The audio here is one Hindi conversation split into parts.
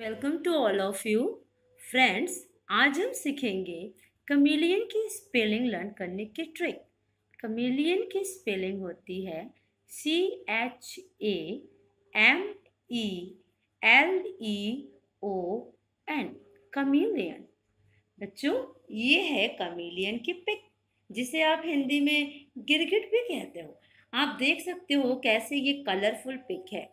welcome to all of you friends आज हम सीखेंगे कमेलियन की स्पेलिंग लर्न करने की ट्रिक कमेलियन की स्पेलिंग होती है C H A M E L E O N chameleon बच्चों ये है कमेलियन की पिक जिसे आप हिंदी में गिरगिट भी कहते हो आप देख सकते हो कैसे ये कलरफुल पिक है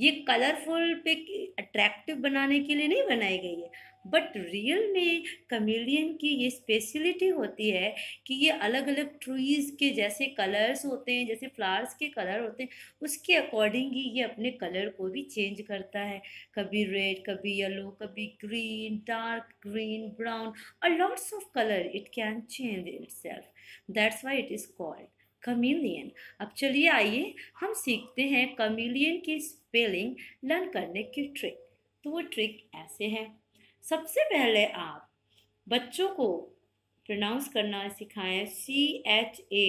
ये कलरफुल पे अट्रैक्टिव बनाने के लिए नहीं बनाई गई है बट रियल में कमेडियन की ये स्पेशलिटी होती है कि ये अलग अलग ट्रीज़ के जैसे कलर्स होते हैं जैसे फ्लावर्स के कलर होते हैं उसके अकॉर्डिंग ही ये अपने कलर को भी चेंज करता है कभी रेड कभी येलो कभी ग्रीन डार्क ग्रीन ब्राउन और lots of colour it can change itself that's why it is called chameleon अब चलिए आइए हम सीखते हैं कमीलियन की स्पेलिंग लर्न करने की ट्रिक तो वो ट्रिक ऐसे है सबसे पहले आप बच्चों को प्रोनाउंस करना सिखाएं सी एच ए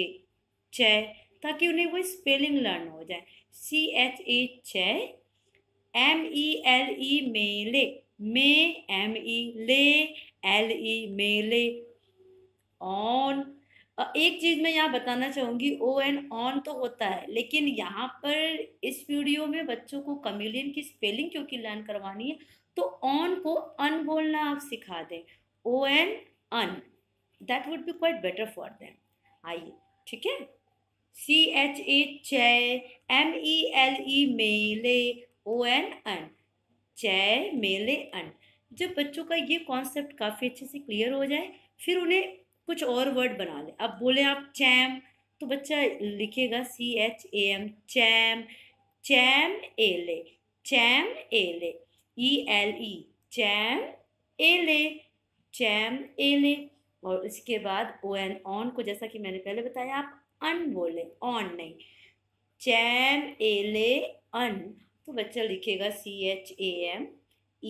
चय ताकि उन्हें वो स्पेलिंग लर्न हो जाए सी एच ए चय एम ई एल ई मेले मे एम ई ले एल ई मेले ऑन एक चीज़ मैं यहाँ बताना चाहूँगी ओ एन ऑन तो होता है लेकिन यहाँ पर इस वीडियो में बच्चों को कम्यूलियन की स्पेलिंग क्योंकि लर्न करवानी है तो ऑन को अन बोलना आप सिखा दें O N on that would be quite better for them आइए ठीक है सी एच ए चय एम ई एल ई मेले ओ एन अन चय मेले अन जब बच्चों का ये कॉन्सेप्ट काफ़ी अच्छे से क्लियर हो जाए फिर उन्हें कुछ और वर्ड बना ले अब बोले आप चैम तो बच्चा लिखेगा सी एच ए एम चैम चैम एले चैम एले ई एल ई चैम एले चैम एले और इसके बाद ओ एन ऑन को जैसा कि मैंने पहले बताया आप अन बोले ऑन नहीं चैम एले अन तो बच्चा लिखेगा C H A M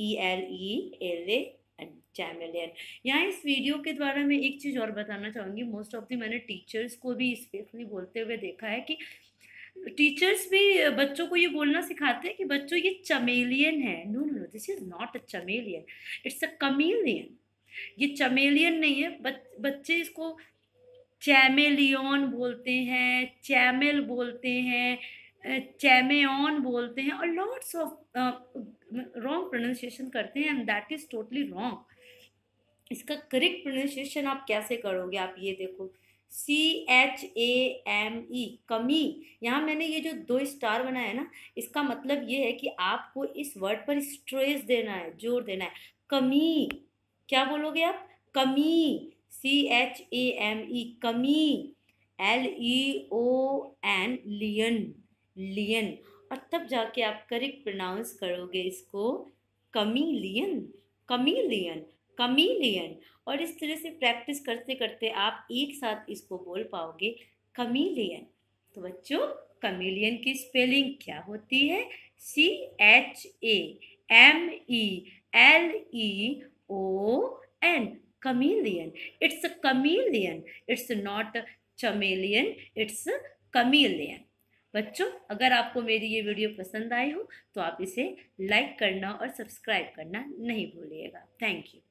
E L E एले चैनल है यहाँ इस वीडियो के द्वारा मैं एक चीज़ और बताना चाहूँगी मोस्ट ऑफ दी मैंने टीचर्स को भी स्पेशली बोलते हुए देखा है कि टीचर्स भी बच्चों को ये बोलना सिखाते हैं कि बच्चों ये चमेलियन है no no no this is not a chameleon it's a chameleon ये चमेलियन नहीं है बच, बच्चे इसको चैमेलियन बोलते हैं चैमेल बोलते हैं चैमेन बोलते हैं और लॉट्स ऑफ रॉन्ग प्रोनाउंसिएशन करते हैं and that is totally wrong इसका करेक्ट प्रोनाउंसिएशन आप कैसे करोगे आप ये देखो सी एच ए एम ई कमी यहाँ मैंने ये जो दो स्टार बनाया है ना इसका मतलब ये है कि आपको इस वर्ड पर स्ट्रेस देना है जोर देना है कमी क्या बोलोगे आप कमी सी एच ए एम ई कमी एल ई ओ एन लियन लियन और तब जाके आप करेक्ट प्रोनाउंस करोगे इसको कमीलियन कमीलियन कमीलियन और इस तरह से प्रैक्टिस करते करते आप एक साथ इसको बोल पाओगे कमीलियन तो बच्चों कमीलियन की स्पेलिंग क्या होती है C H A M E L E O N chameleon it's a chameleon it's not a chameleon it's chameleon बच्चों अगर आपको मेरी ये वीडियो पसंद आई हो तो आप इसे लाइक करना और सब्सक्राइब करना नहीं भूलिएगा थैंक यू